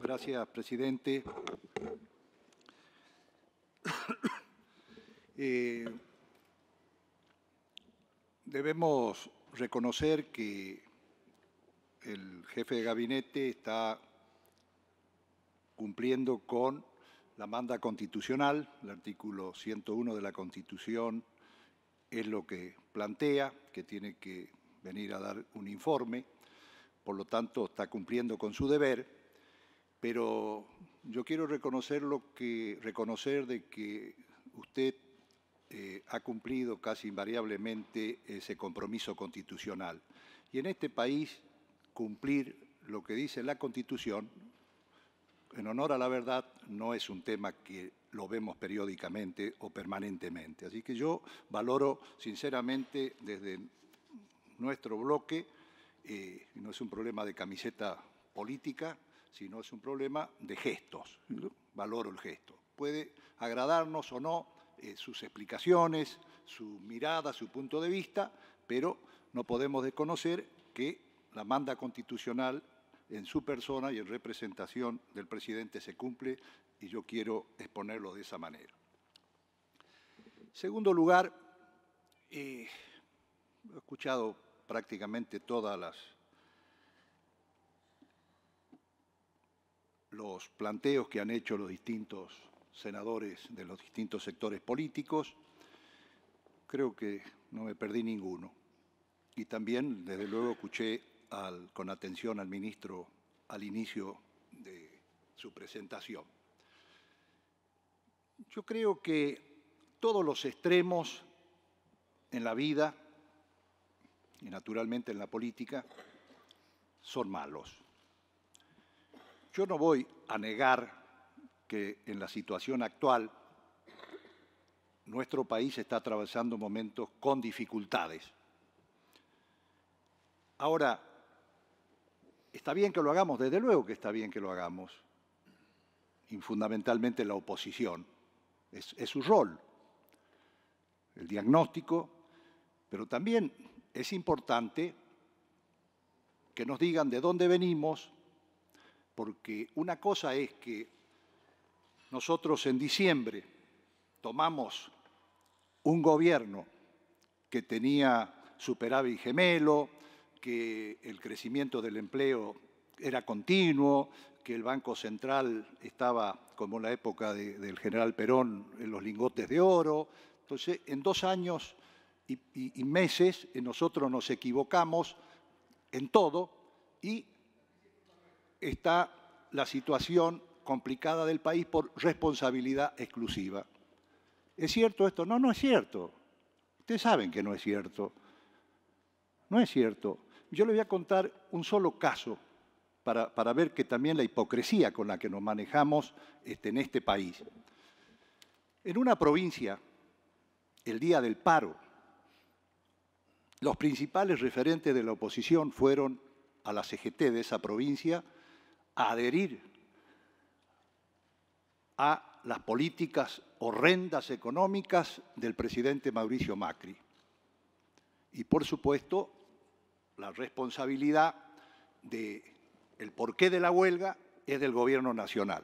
Gracias, presidente. Eh, debemos reconocer que el jefe de gabinete está cumpliendo con la manda constitucional, el artículo 101 de la Constitución es lo que plantea, que tiene que venir a dar un informe, por lo tanto está cumpliendo con su deber pero yo quiero reconocer, que, reconocer de que usted eh, ha cumplido casi invariablemente ese compromiso constitucional. Y en este país, cumplir lo que dice la Constitución, en honor a la verdad, no es un tema que lo vemos periódicamente o permanentemente. Así que yo valoro sinceramente desde nuestro bloque, eh, no es un problema de camiseta política, sino es un problema de gestos. Valoro el gesto. Puede agradarnos o no eh, sus explicaciones, su mirada, su punto de vista, pero no podemos desconocer que la manda constitucional en su persona y en representación del presidente se cumple y yo quiero exponerlo de esa manera. Segundo lugar, eh, he escuchado prácticamente todas las los planteos que han hecho los distintos senadores de los distintos sectores políticos. Creo que no me perdí ninguno. Y también, desde luego, escuché con atención al ministro al inicio de su presentación. Yo creo que todos los extremos en la vida y naturalmente en la política son malos. Yo no voy a negar que en la situación actual nuestro país está atravesando momentos con dificultades. Ahora, está bien que lo hagamos, desde luego que está bien que lo hagamos, y fundamentalmente la oposición, es, es su rol, el diagnóstico, pero también es importante que nos digan de dónde venimos, porque una cosa es que nosotros en diciembre tomamos un gobierno que tenía superávit gemelo, que el crecimiento del empleo era continuo, que el Banco Central estaba, como en la época del general Perón, en los lingotes de oro. Entonces, en dos años y, y meses eh, nosotros nos equivocamos en todo y está la situación complicada del país por responsabilidad exclusiva. ¿Es cierto esto? No, no es cierto. Ustedes saben que no es cierto. No es cierto. Yo les voy a contar un solo caso para, ver que también la hipocresía con la que nos manejamos este, en este país. En una provincia, el día del paro, los principales referentes de la oposición fueron a la CGT de esa provincia adherir a las políticas horrendas económicas del presidente Mauricio Macri. Y por supuesto, la responsabilidad del porqué de la huelga es del gobierno nacional.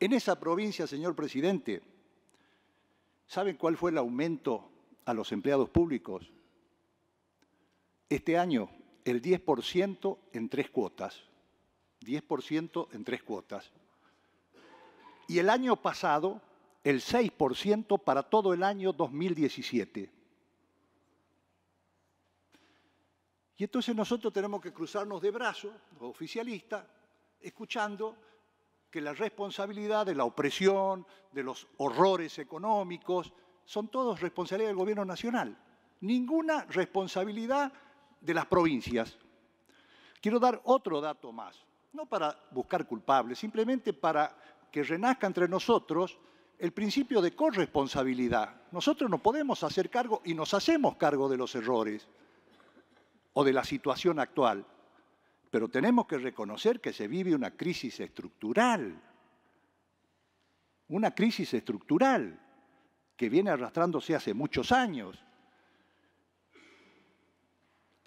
En esa provincia, señor presidente, ¿saben cuál fue el aumento a los empleados públicos? Este año, el 10% en tres cuotas. 10% en tres cuotas. Y el año pasado, el 6% para todo el año 2017. Y entonces nosotros tenemos que cruzarnos de brazos, los oficialistas, escuchando que la responsabilidad de la opresión, de los horrores económicos, son todos responsabilidad del gobierno nacional. Ninguna responsabilidad de las provincias. Quiero dar otro dato más no para buscar culpables, simplemente para que renazca entre nosotros el principio de corresponsabilidad. Nosotros no podemos hacer cargo y nos hacemos cargo de los errores o de la situación actual, pero tenemos que reconocer que se vive una crisis estructural, una crisis estructural que viene arrastrándose hace muchos años.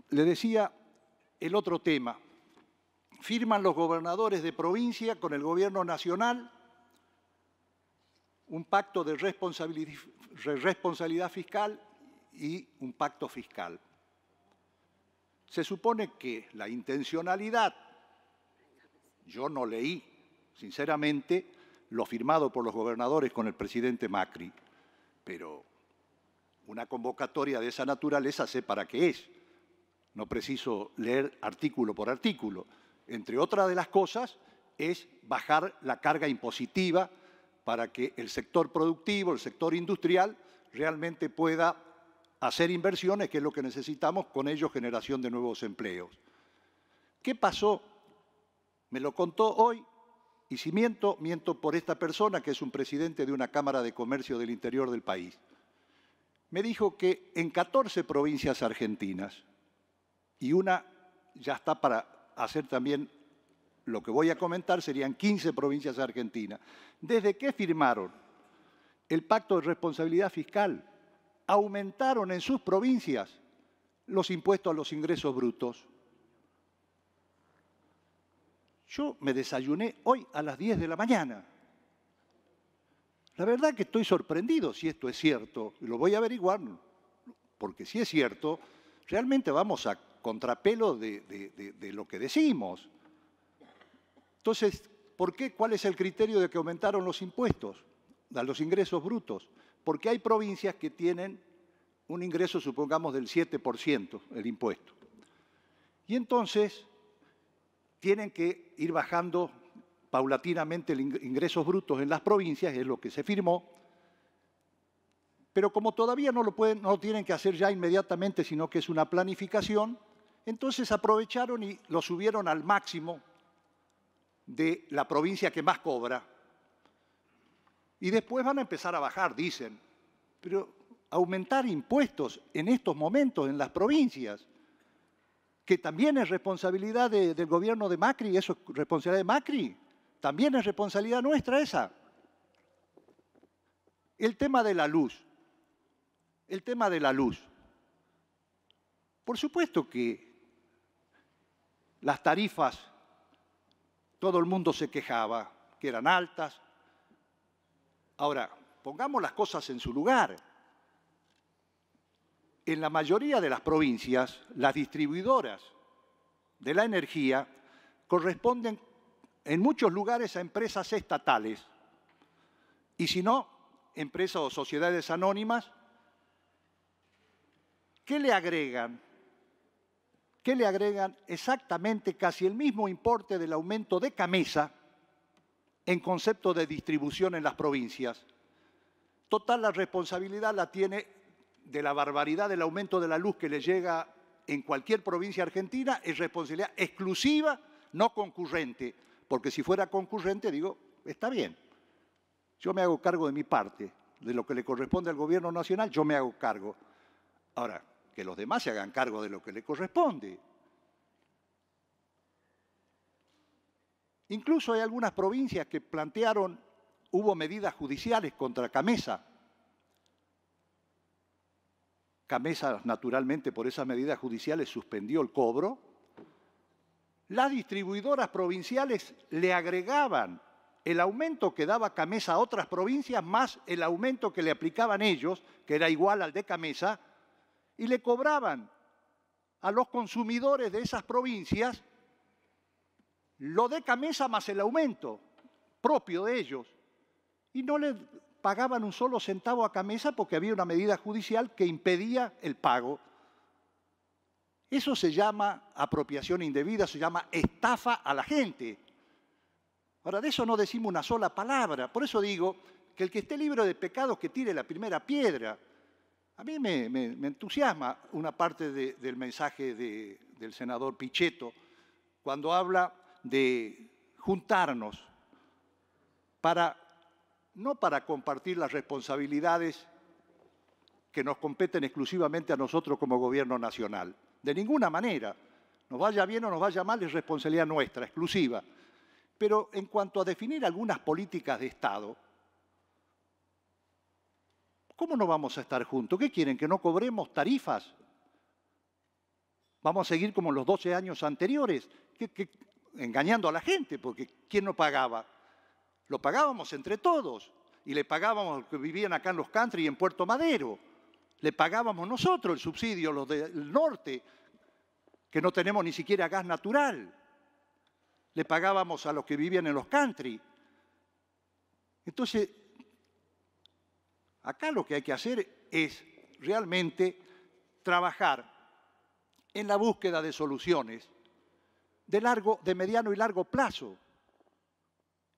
Le decía el otro tema, firman los gobernadores de provincia con el gobierno nacional un pacto de responsabilidad fiscal y un pacto fiscal. Se supone que la intencionalidad, yo no leí, sinceramente, lo firmado por los gobernadores con el presidente Macri, pero una convocatoria de esa naturaleza sé para qué es. No preciso leer artículo por artículo entre otras de las cosas, es bajar la carga impositiva para que el sector productivo, el sector industrial, realmente pueda hacer inversiones, que es lo que necesitamos, con ello generación de nuevos empleos. ¿Qué pasó? Me lo contó hoy, y si miento, miento por esta persona, que es un presidente de una Cámara de Comercio del interior del país. Me dijo que en 14 provincias argentinas, y una ya está para hacer también lo que voy a comentar, serían 15 provincias argentinas. ¿Desde qué firmaron el pacto de responsabilidad fiscal? Aumentaron en sus provincias los impuestos a los ingresos brutos. Yo me desayuné hoy a las 10 de la mañana. La verdad que estoy sorprendido si esto es cierto, y lo voy a averiguar, porque si es cierto, realmente vamos a contrapelo de, lo que decimos. Entonces, ¿por qué? ¿Cuál es el criterio de que aumentaron los impuestos a los ingresos brutos? Porque hay provincias que tienen un ingreso, supongamos, del 7%, el impuesto. Y entonces tienen que ir bajando paulatinamente los ingresos brutos en las provincias, es lo que se firmó, pero como todavía no lo, pueden, no lo tienen que hacer ya inmediatamente, sino que es una planificación, entonces aprovecharon y lo subieron al máximo de la provincia que más cobra. Y después van a empezar a bajar, dicen. Pero aumentar impuestos en estos momentos en las provincias, que también es responsabilidad del gobierno de Macri, eso es responsabilidad de Macri, también es responsabilidad nuestra esa. El tema de la luz, el tema de la luz. Por supuesto que las tarifas, todo el mundo se quejaba, que eran altas. Ahora, pongamos las cosas en su lugar. En la mayoría de las provincias, las distribuidoras de la energía corresponden en muchos lugares a empresas estatales y si no, empresas o sociedades anónimas, ¿qué le agregan que le agregan exactamente casi el mismo importe del aumento de camisa en concepto de distribución en las provincias. Total, la responsabilidad la tiene de la barbaridad del aumento de la luz que le llega en cualquier provincia argentina, es responsabilidad exclusiva, no concurrente. Porque si fuera concurrente, digo, está bien. Yo me hago cargo de mi parte, de lo que le corresponde al gobierno nacional, yo me hago cargo. Ahora, que los demás se hagan cargo de lo que le corresponde. Incluso hay algunas provincias que plantearon, hubo medidas judiciales contra Camesa. Camesa, naturalmente, por esas medidas judiciales suspendió el cobro. Las distribuidoras provinciales le agregaban el aumento que daba Camesa a otras provincias más el aumento que le aplicaban ellos, que era igual al de Camesa, y le cobraban a los consumidores de esas provincias lo de camisa más el aumento propio de ellos. Y no le pagaban un solo centavo a camisa porque había una medida judicial que impedía el pago. Eso se llama apropiación indebida, se llama estafa a la gente. Ahora, de eso no decimos una sola palabra. Por eso digo que el que esté libre de pecados que tire la primera piedra. A mí me, entusiasma una parte del mensaje del senador Pichetto cuando habla de juntarnos para, no para compartir las responsabilidades que nos competen exclusivamente a nosotros como gobierno nacional. De ninguna manera. Nos vaya bien o nos vaya mal es responsabilidad nuestra, exclusiva. Pero en cuanto a definir algunas políticas de Estado, ¿Cómo no vamos a estar juntos? ¿Qué quieren? ¿Que no cobremos tarifas? ¿Vamos a seguir como los 12 años anteriores? engañando a la gente, porque ¿quién no pagaba? Lo pagábamos entre todos y le pagábamos a los que vivían acá en los country y en Puerto Madero. Le pagábamos nosotros el subsidio, los del norte, que no tenemos ni siquiera gas natural. Le pagábamos a los que vivían en los country. Entonces, Acá lo que hay que hacer es realmente trabajar en la búsqueda de soluciones de, largo, de mediano y largo plazo.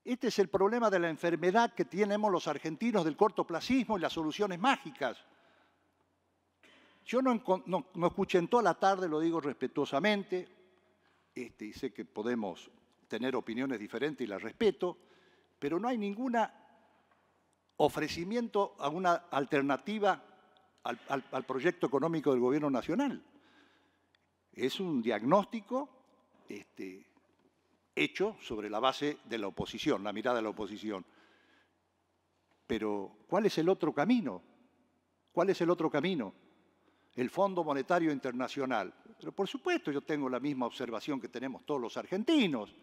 Este es el problema de la enfermedad que tenemos los argentinos del cortoplacismo y las soluciones mágicas. Yo no, escuché en toda la tarde, lo digo respetuosamente, este, y sé que podemos tener opiniones diferentes y las respeto, pero no hay ninguna ofrecimiento a una alternativa al, proyecto económico del Gobierno Nacional. Es un diagnóstico este, hecho sobre la base de la oposición, la mirada de la oposición. Pero, ¿cuál es el otro camino? ¿Cuál es el otro camino? El Fondo Monetario Internacional. Pero por supuesto, yo tengo la misma observación que tenemos todos los argentinos.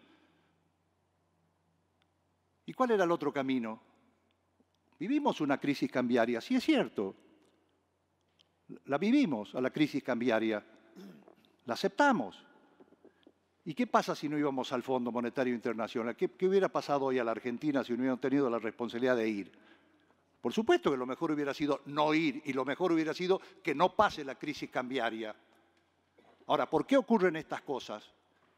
¿Y cuál era el otro camino? Vivimos una crisis cambiaria, sí es cierto. La vivimos a la crisis cambiaria. La aceptamos. ¿Y qué pasa si no íbamos al Fondo Monetario Internacional? ¿Qué, ¿Qué, hubiera pasado hoy a la Argentina si no hubieran tenido la responsabilidad de ir? Por supuesto que lo mejor hubiera sido no ir y lo mejor hubiera sido que no pase la crisis cambiaria. Ahora, ¿por qué ocurren estas cosas?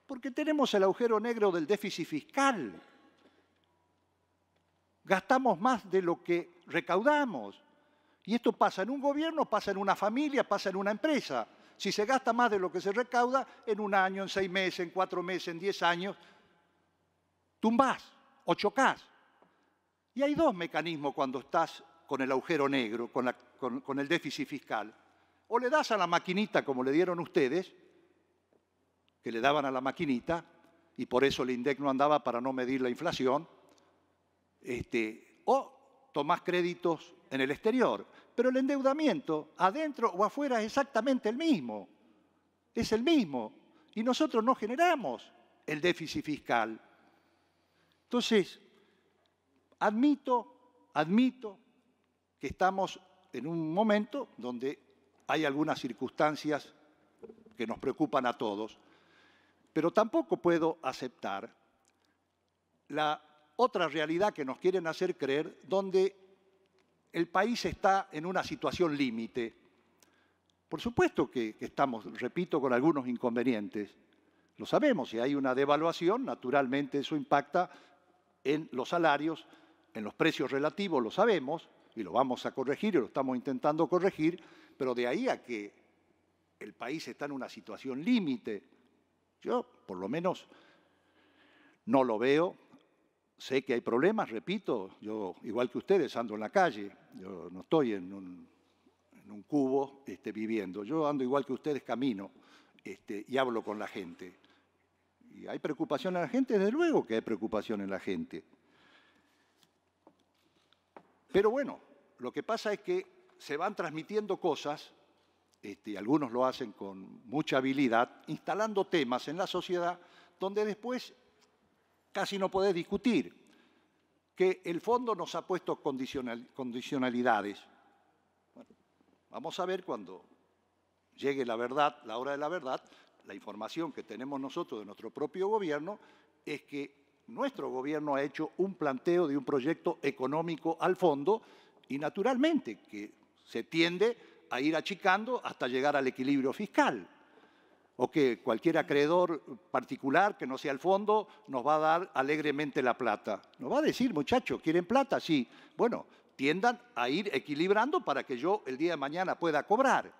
Porque tenemos el agujero negro del déficit fiscal. Gastamos más de lo que recaudamos. Y esto pasa en un gobierno, pasa en una familia, pasa en una empresa. Si se gasta más de lo que se recauda, en un año, en seis meses, en cuatro meses, en diez años, tumbás o chocás. Y hay dos mecanismos cuando estás con el agujero negro, con, el déficit fiscal. O le das a la maquinita como le dieron ustedes, que le daban a la maquinita, y por eso el INDEC no andaba para no medir la inflación, este, o tomás créditos en el exterior. Pero el endeudamiento, adentro o afuera, es exactamente el mismo. Es el mismo. Y nosotros no generamos el déficit fiscal. Entonces, admito, admito que estamos en un momento donde hay algunas circunstancias que nos preocupan a todos, pero tampoco puedo aceptar la otra realidad que nos quieren hacer creer, donde el país está en una situación límite. Por supuesto que estamos, repito, con algunos inconvenientes. Lo sabemos, si hay una devaluación, naturalmente eso impacta en los salarios, en los precios relativos, lo sabemos, y lo vamos a corregir, y lo estamos intentando corregir, pero de ahí a que el país está en una situación límite, yo por lo menos no lo veo, Sé que hay problemas, repito, yo igual que ustedes ando en la calle, yo no estoy en un, cubo este, viviendo, yo ando igual que ustedes, camino este, y hablo con la gente. Y hay preocupación en la gente, desde luego que hay preocupación en la gente. Pero bueno, lo que pasa es que se van transmitiendo cosas, y este, algunos lo hacen con mucha habilidad, instalando temas en la sociedad donde después casi no podés discutir, que el fondo nos ha puesto condicionalidades. vamos a ver cuando llegue la verdad, la hora de la verdad, la información que tenemos nosotros de nuestro propio gobierno es que nuestro gobierno ha hecho un planteo de un proyecto económico al fondo y naturalmente que se tiende a ir achicando hasta llegar al equilibrio fiscal o que cualquier acreedor particular que no sea el fondo nos va a dar alegremente la plata. Nos va a decir, muchachos, ¿quieren plata? Sí. Bueno, tiendan a ir equilibrando para que yo el día de mañana pueda cobrar.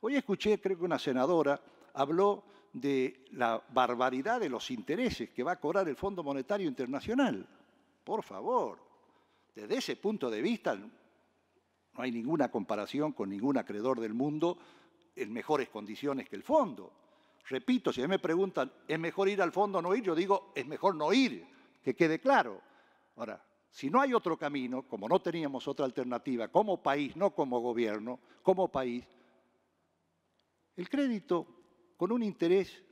Hoy escuché, creo que una senadora habló de la barbaridad de los intereses que va a cobrar el Fondo Monetario Internacional. Por favor, desde ese punto de vista no hay ninguna comparación con ningún acreedor del mundo en mejores condiciones que el fondo. Repito, si a mí me preguntan, ¿es mejor ir al fondo o no ir? Yo digo, es mejor no ir, que quede claro. Ahora, si no hay otro camino, como no teníamos otra alternativa como país, no como gobierno, como país, el crédito con un interés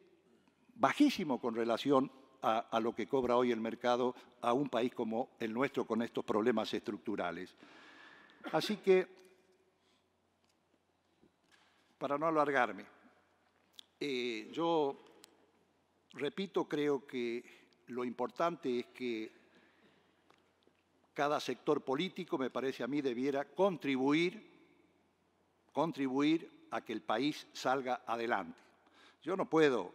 bajísimo con relación a, a, lo que cobra hoy el mercado a un país como el nuestro con estos problemas estructurales. Así que, para no alargarme, eh, yo repito, creo que lo importante es que cada sector político, me parece a mí, debiera contribuir, contribuir a que el país salga adelante. Yo no puedo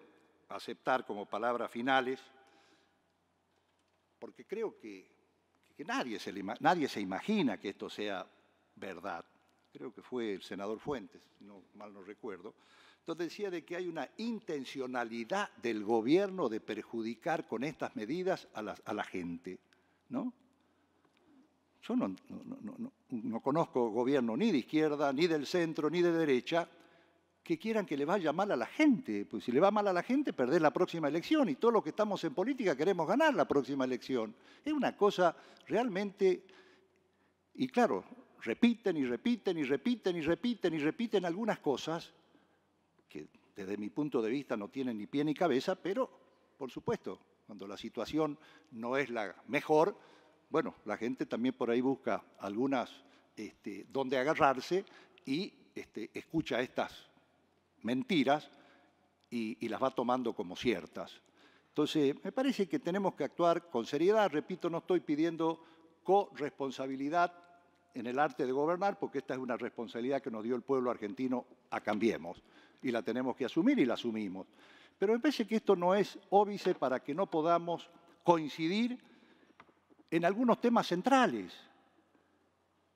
aceptar como palabras finales, porque creo que, nadie, se nadie se imagina que esto sea verdad. Creo que fue el senador Fuentes, no mal no recuerdo, entonces decía de que hay una intencionalidad del gobierno de perjudicar con estas medidas a la, gente, ¿no? Yo no, conozco gobierno ni de izquierda, ni del centro, ni de derecha, que quieran que le vaya mal a la gente. Pues si le va mal a la gente, perder la próxima elección y todos los que estamos en política queremos ganar la próxima elección. Es una cosa realmente... Y claro, repiten y repiten y repiten y repiten y repiten algunas cosas que desde mi punto de vista no tiene ni pie ni cabeza, pero, por supuesto, cuando la situación no es la mejor, bueno, la gente también por ahí busca algunas este, donde agarrarse y este, escucha estas mentiras y las va tomando como ciertas. Entonces, me parece que tenemos que actuar con seriedad. Repito, no estoy pidiendo corresponsabilidad en el arte de gobernar, porque esta es una responsabilidad que nos dio el pueblo argentino a Cambiemos, y la tenemos que asumir y la asumimos. Pero me parece que esto no es óbice para que no podamos coincidir en algunos temas centrales.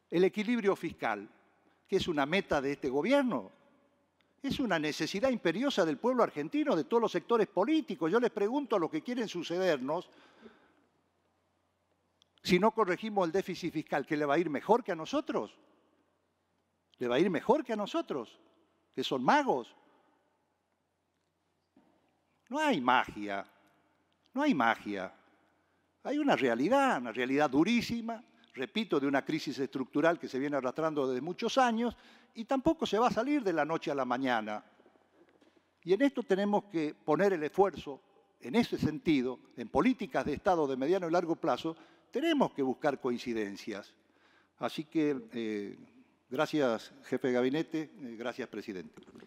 El equilibrio fiscal, que es una meta de este gobierno, es una necesidad imperiosa del pueblo argentino, de todos los sectores políticos. Yo les pregunto a los que quieren sucedernos, si no corregimos el déficit fiscal, ¿qué le va a ir mejor que a nosotros. Le va a ir mejor que a nosotros, que son magos. No hay magia, no hay magia. Hay una realidad, una realidad durísima, repito, de una crisis estructural que se viene arrastrando desde muchos años y tampoco se va a salir de la noche a la mañana. Y en esto tenemos que poner el esfuerzo, en ese sentido, en políticas de Estado de mediano y largo plazo, tenemos que buscar coincidencias. Así que eh, gracias, jefe de gabinete, eh, gracias, presidente.